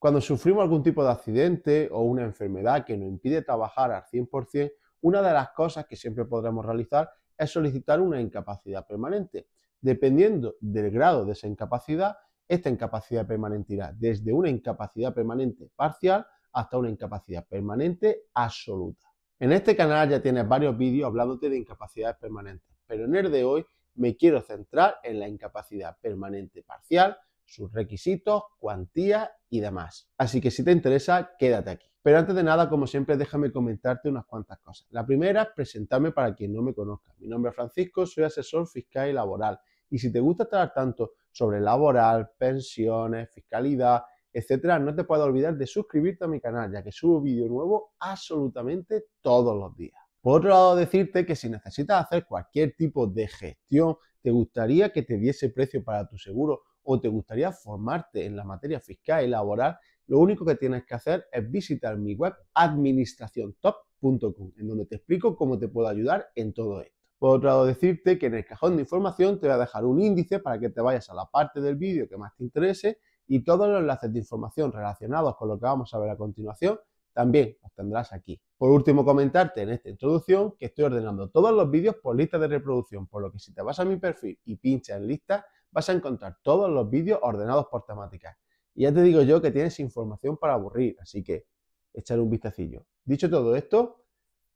Cuando sufrimos algún tipo de accidente o una enfermedad que nos impide trabajar al 100%, una de las cosas que siempre podremos realizar es solicitar una incapacidad permanente. Dependiendo del grado de esa incapacidad, esta incapacidad permanente irá desde una incapacidad permanente parcial hasta una incapacidad permanente absoluta. En este canal ya tienes varios vídeos hablándote de incapacidades permanentes, pero en el de hoy me quiero centrar en la incapacidad permanente parcial, sus requisitos, cuantía y demás. Así que si te interesa, quédate aquí. Pero antes de nada, como siempre, déjame comentarte unas cuantas cosas. La primera presentarme para quien no me conozca. Mi nombre es Francisco, soy asesor fiscal y laboral. Y si te gusta estar tanto sobre laboral, pensiones, fiscalidad, etcétera, no te puedo olvidar de suscribirte a mi canal, ya que subo vídeo nuevo absolutamente todos los días. Por otro lado, decirte que si necesitas hacer cualquier tipo de gestión, te gustaría que te diese precio para tu seguro o te gustaría formarte en la materia fiscal y laboral, lo único que tienes que hacer es visitar mi web administraciontop.com, en donde te explico cómo te puedo ayudar en todo esto. Por otro lado, decirte que en el cajón de información te voy a dejar un índice para que te vayas a la parte del vídeo que más te interese y todos los enlaces de información relacionados con lo que vamos a ver a continuación también los tendrás aquí. Por último, comentarte en esta introducción que estoy ordenando todos los vídeos por lista de reproducción, por lo que si te vas a mi perfil y pinchas en lista, vas a encontrar todos los vídeos ordenados por temática. Y ya te digo yo que tienes información para aburrir, así que echar un vistacillo. Dicho todo esto,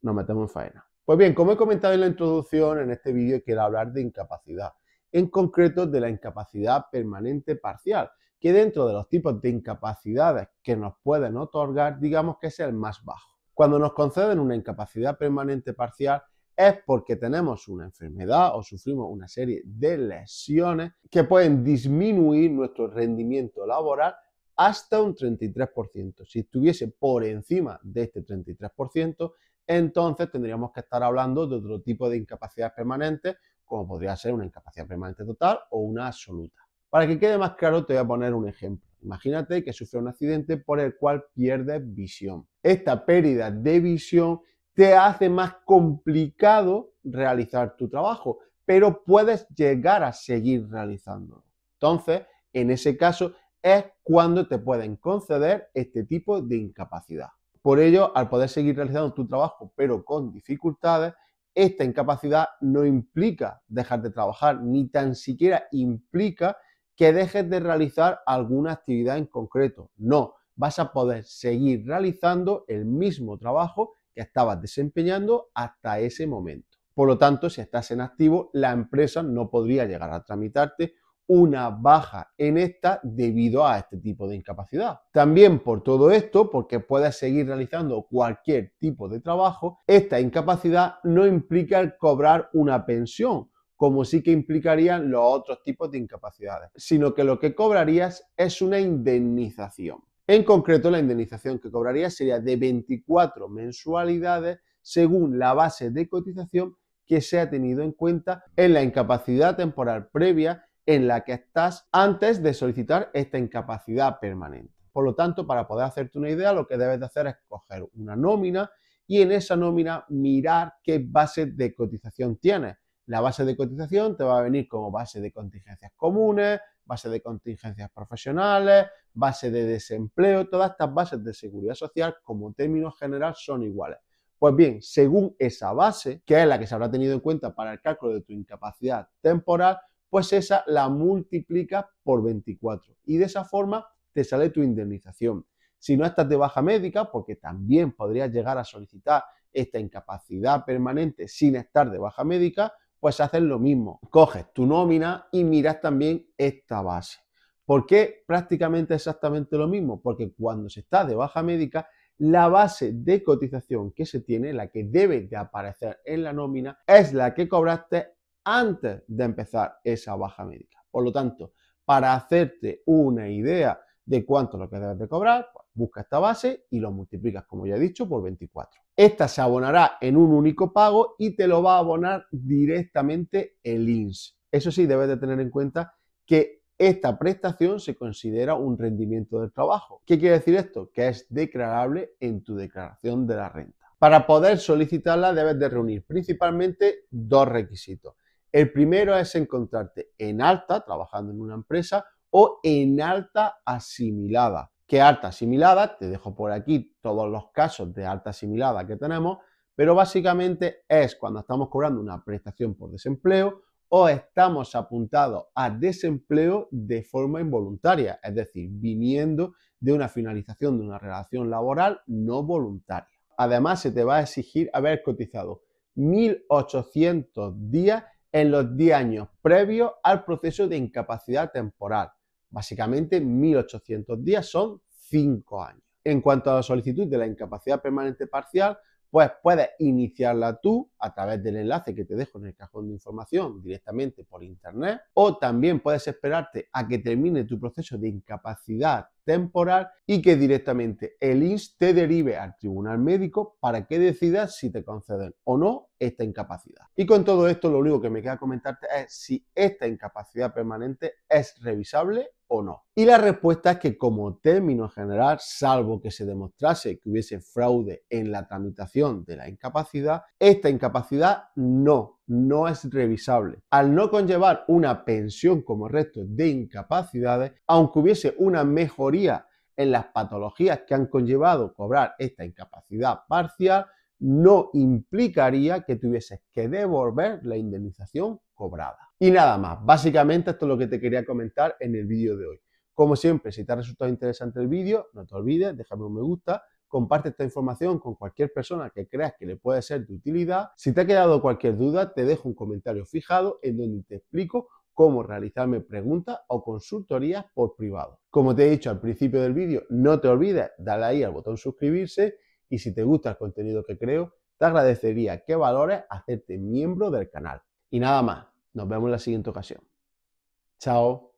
nos metemos en faena. Pues bien, como he comentado en la introducción, en este vídeo quiero hablar de incapacidad, en concreto de la incapacidad permanente parcial, que dentro de los tipos de incapacidades que nos pueden otorgar, digamos que es el más bajo. Cuando nos conceden una incapacidad permanente parcial es porque tenemos una enfermedad o sufrimos una serie de lesiones que pueden disminuir nuestro rendimiento laboral hasta un 33%. Si estuviese por encima de este 33%, entonces tendríamos que estar hablando de otro tipo de incapacidad permanente, como podría ser una incapacidad permanente total o una absoluta. Para que quede más claro, te voy a poner un ejemplo. Imagínate que sufre un accidente por el cual pierdes visión. Esta pérdida de visión te hace más complicado realizar tu trabajo, pero puedes llegar a seguir realizándolo. Entonces, en ese caso es cuando te pueden conceder este tipo de incapacidad. Por ello, al poder seguir realizando tu trabajo, pero con dificultades, esta incapacidad no implica dejar de trabajar, ni tan siquiera implica que dejes de realizar alguna actividad en concreto. No, vas a poder seguir realizando el mismo trabajo que estabas desempeñando hasta ese momento. Por lo tanto, si estás en activo, la empresa no podría llegar a tramitarte una baja en esta debido a este tipo de incapacidad. También por todo esto, porque puedes seguir realizando cualquier tipo de trabajo, esta incapacidad no implica el cobrar una pensión, como sí que implicarían los otros tipos de incapacidades, sino que lo que cobrarías es una indemnización. En concreto, la indemnización que cobrarías sería de 24 mensualidades según la base de cotización que se ha tenido en cuenta en la incapacidad temporal previa en la que estás antes de solicitar esta incapacidad permanente. Por lo tanto, para poder hacerte una idea, lo que debes de hacer es coger una nómina y en esa nómina mirar qué base de cotización tienes la base de cotización te va a venir como base de contingencias comunes, base de contingencias profesionales, base de desempleo, todas estas bases de seguridad social como término general son iguales. Pues bien, según esa base, que es la que se habrá tenido en cuenta para el cálculo de tu incapacidad temporal, pues esa la multiplicas por 24 y de esa forma te sale tu indemnización. Si no estás de baja médica, porque también podrías llegar a solicitar esta incapacidad permanente sin estar de baja médica, pues haces lo mismo. Coges tu nómina y miras también esta base. ¿Por qué prácticamente exactamente lo mismo? Porque cuando se está de baja médica, la base de cotización que se tiene, la que debe de aparecer en la nómina, es la que cobraste antes de empezar esa baja médica. Por lo tanto, para hacerte una idea de cuánto es lo que debes de cobrar, pues busca esta base y lo multiplicas, como ya he dicho, por 24. Esta se abonará en un único pago y te lo va a abonar directamente el INS. Eso sí, debes de tener en cuenta que esta prestación se considera un rendimiento del trabajo. ¿Qué quiere decir esto? Que es declarable en tu declaración de la renta. Para poder solicitarla debes de reunir principalmente dos requisitos. El primero es encontrarte en alta, trabajando en una empresa, o en alta asimilada que alta asimilada, te dejo por aquí todos los casos de alta asimilada que tenemos, pero básicamente es cuando estamos cobrando una prestación por desempleo o estamos apuntados a desempleo de forma involuntaria, es decir, viniendo de una finalización de una relación laboral no voluntaria. Además, se te va a exigir haber cotizado 1.800 días en los 10 años previos al proceso de incapacidad temporal. Básicamente, 1.800 días son 5 años. En cuanto a la solicitud de la incapacidad permanente parcial, pues puedes iniciarla tú a través del enlace que te dejo en el cajón de información directamente por internet o también puedes esperarte a que termine tu proceso de incapacidad temporal y que directamente el INS te derive al tribunal médico para que decidas si te conceden o no esta incapacidad. Y con todo esto lo único que me queda comentarte es si esta incapacidad permanente es revisable no? Y la respuesta es que como término general, salvo que se demostrase que hubiese fraude en la tramitación de la incapacidad, esta incapacidad no, no es revisable. Al no conllevar una pensión como resto de incapacidades, aunque hubiese una mejoría en las patologías que han conllevado cobrar esta incapacidad parcial, no implicaría que tuvieses que devolver la indemnización cobrada. Y nada más, básicamente esto es lo que te quería comentar en el vídeo de hoy. Como siempre, si te ha resultado interesante el vídeo, no te olvides, déjame un me gusta, comparte esta información con cualquier persona que creas que le puede ser de utilidad. Si te ha quedado cualquier duda, te dejo un comentario fijado en donde te explico cómo realizarme preguntas o consultorías por privado. Como te he dicho al principio del vídeo, no te olvides, dale ahí al botón suscribirse y si te gusta el contenido que creo, te agradecería que valores hacerte miembro del canal. Y nada más, nos vemos en la siguiente ocasión. Chao.